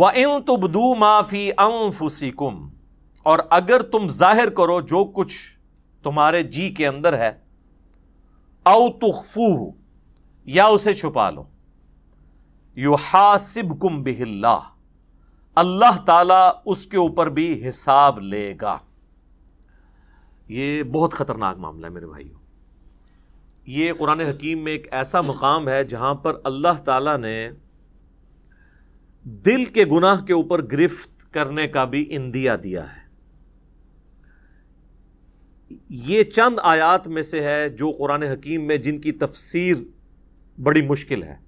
व इन तुबदू माफ़ी अंग कुम और अगर तुम जाहिर करो जो कुछ तुम्हारे जी के अंदर है औ तुफू या उसे छुपा लो यु हासिब कुम बिहिल्ला अल्लाह ताला उसके ऊपर भी हिसाब लेगा ये बहुत ख़तरनाक मामला है मेरे भाइयों ये कुरान हकीम में एक ऐसा मुकाम है जहाँ पर अल्लाह ताला ने दिल के गुनाह के ऊपर गिरफ्त करने का भी इंदिया दिया है ये चंद आयात में से है जो कुरान हकीम में जिनकी तफसीर बड़ी मुश्किल है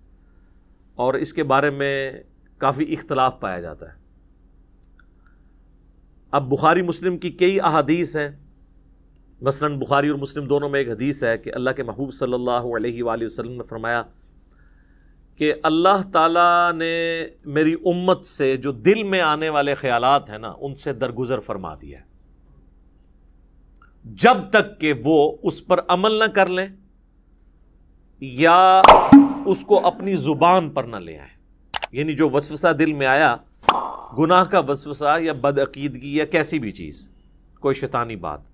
और इसके बारे में काफ़ी इख्तलाफ पाया जाता है अब बुखारी मुस्लिम की कई अहादीस हैं मसलन बुखारी और मुस्लिम दोनों में एक हदीस है कि अल्लाह के महबूब सल्लल्लाहु अलैहि वसल्लम ने फरमाया कि अल्लाह ताला ने मेरी उम्मत से जो दिल में आने वाले ख्याल हैं ना उनसे दरगुजर फरमा दिया जब तक कि वो उस पर अमल ना कर लें या उसको अपनी ज़ुबान पर ना ले आए यानी जो वसवसा दिल में आया गुनाह का वसवसा या बदअकीदगी या कैसी भी चीज़ कोई शैतानी बात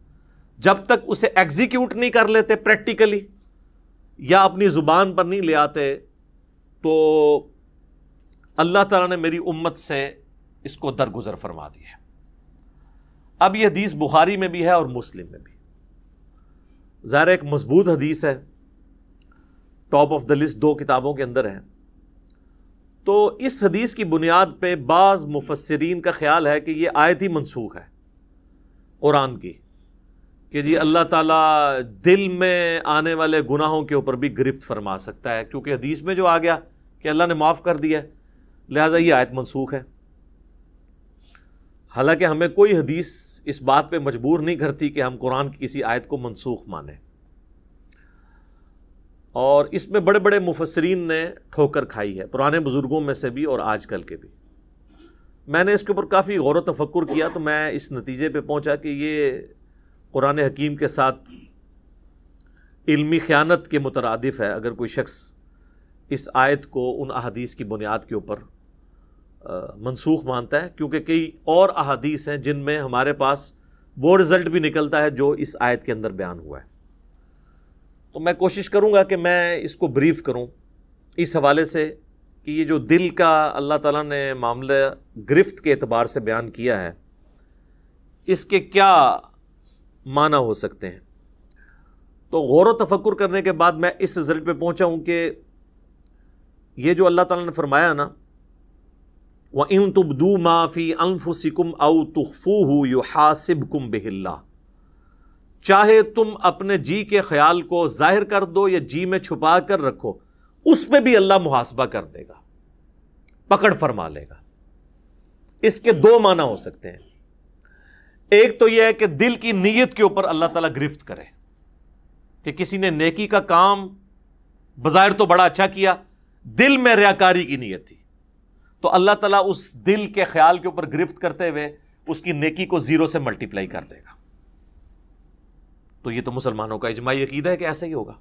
जब तक उसे एग्जीक्यूट नहीं कर लेते प्रैक्टिकली या अपनी ज़ुबान पर नहीं ले आते तो अल्लाह ताला ने मेरी उम्मत से इसको दरगुजर फरमा दिया अब यह हदीस बुखारी में भी है और मुस्लिम में भी ज़ाहिर एक मजबूत हदीस है टॉप ऑफ द लिस्ट दो किताबों के अंदर है तो इस हदीस की बुनियाद पे बाज़ मुफसरीन का ख्याल है कि ये आयत ही मनसूख है कुरान की कि जी अल्लाह ताला दिल में आने वाले गुनाहों के ऊपर भी गिरफ्त फरमा सकता है क्योंकि हदीस में जो आ गया कि अल्लाह ने माफ़ कर दिया है लिहाजा ये आयत मनसूख है हालांकि हमें कोई हदीस इस बात पे मजबूर नहीं करती कि हम कुरान की किसी आयत को मनसूख माने और इसमें बड़े बड़े मुफसरीन ने ठोकर खाई है पुराने बुज़ुर्गों में से भी और आज कल के भी मैंने इसके ऊपर काफ़ी गौर तफक्र किया तो मैं इस नतीजे पे पहुंचा कि ये कुरान हकीम के साथ इल्मी ख़यानत के मुतरदफ़ है अगर कोई शख्स इस आयत को उन अहदीस की बुनियाद के ऊपर मनसूख मानता है क्योंकि कई और अहादीस हैं जिनमें हमारे पास वो रिज़ल्ट भी निकलता है जो इस आयत के अंदर बयान हुआ है तो मैं कोशिश करूँगा कि मैं इसको ब्रीफ करूँ इस हवाले से कि ये जो दिल का अल्लाह ताला ने मामला गिरफ्त के अतबार से बयान किया है इसके क्या माना हो सकते हैं तो गौर तफक्र करने के बाद मैं इस रिज़ल्ट पे पहुंचा हूं कि ये जो अल्लाह ताला ने फरमाया ना व इन तबदू माफ़ी अनफुसिकुम अव तुखफू यु हासिब कुम बिल्ला चाहे तुम अपने जी के ख्याल को जाहिर कर दो या जी में छुपा कर रखो उस पर भी अल्लाह मुहासबा कर देगा पकड़ फरमा लेगा इसके दो माना हो सकते हैं एक तो यह है कि दिल की नीयत के ऊपर अल्लाह ताला गिरफ्त करे कि किसी ने नेकी का काम बाज़ाहिर तो बड़ा अच्छा किया दिल में रियाकारी की नीयत थी तो अल्लाह तला उस दिल के ख्याल के ऊपर गिरफ्त करते हुए उसकी नेकी को जीरो से मल्टीप्लाई कर देगा तो ये तो मुसलमानों का इजमाही अकीदा है कि ऐसा ही होगा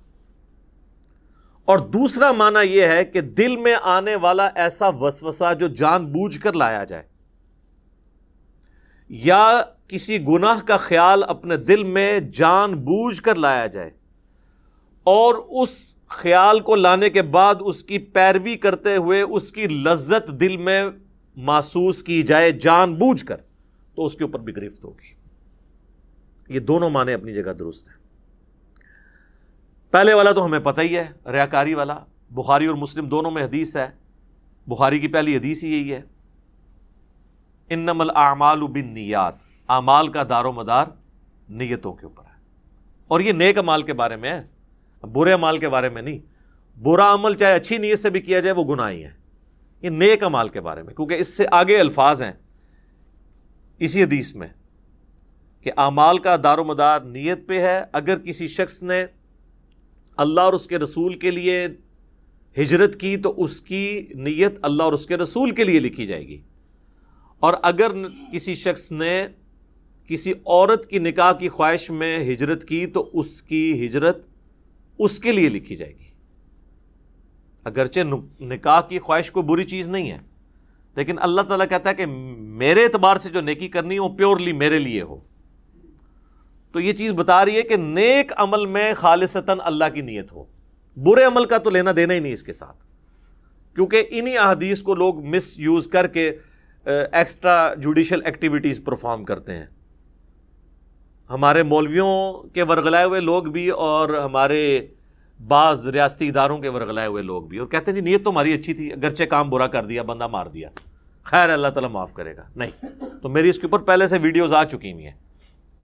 और दूसरा माना यह है कि दिल में आने वाला ऐसा वसवसा जो जान बूझ कर लाया जाए या किसी गुनाह का ख्याल अपने दिल में जान बूझ कर लाया जाए और उस ख्याल को लाने के बाद उसकी पैरवी करते हुए उसकी लज्जत दिल में महसूस की जाए जानबूझकर तो उसके ऊपर भी गिरफ्त होगी ये दोनों माने अपनी जगह दुरुस्त हैं पहले वाला तो हमें पता ही है रयाकारी वाला बुखारी और मुस्लिम दोनों में हदीस है बुखारी की पहली हदीस ही यही है इनमल आमाल बिन नियात आमाल का दारो मदार नीयतों के ऊपर है और ये नेक अमाल के बारे में है बुरे माल के बारे में नहीं बुरा अमल चाहे अच्छी नीयत से भी किया जाए वो गुनाह ही है ये नेक अमाल के बारे में क्योंकि इससे आगे अल्फाज हैं इसी हदीस में कि अमाल का मदार नीयत पर है अगर किसी शख्स ने अल्लाह और उसके रसूल के लिए हिजरत की तो उसकी नीयत अल्लाह और उसके रसूल के लिए लिखी जाएगी और अगर किसी शख्स ने किसी औरत की निकाह की ख्वाहिश में हिजरत की तो उसकी हिजरत उसके लिए लिखी जाएगी अगरचे निकाह की ख्वाहिश कोई बुरी चीज़ नहीं है लेकिन अल्लाह ताला कहता है कि मेरे एतबार से जो नेकी करनी है वो प्योरली मेरे लिए हो तो ये चीज़ बता रही है कि नेक अमल में खालिसता अल्लाह की नीयत हो बुरे अमल का तो लेना देना ही नहीं इसके साथ क्योंकि इन्हीं अहदीस को लोग मिस यूज़ करके एक्स्ट्रा जुडिशल एक्टिविटीज़ परफॉर्म करते हैं हमारे मौलवियों के वरगलाए हुए लोग भी और हमारे बाज़ रियाती इदारों के वरगलाए हुए लोग भी और कहते हैं जी नीयत तो हमारी अच्छी थी अगरचे काम बुरा कर दिया बंदा मार दिया खैर अल्लाह ताला माफ़ करेगा नहीं तो मेरी इसके ऊपर पहले से वीडियोज़ आ चुकी हुई हैं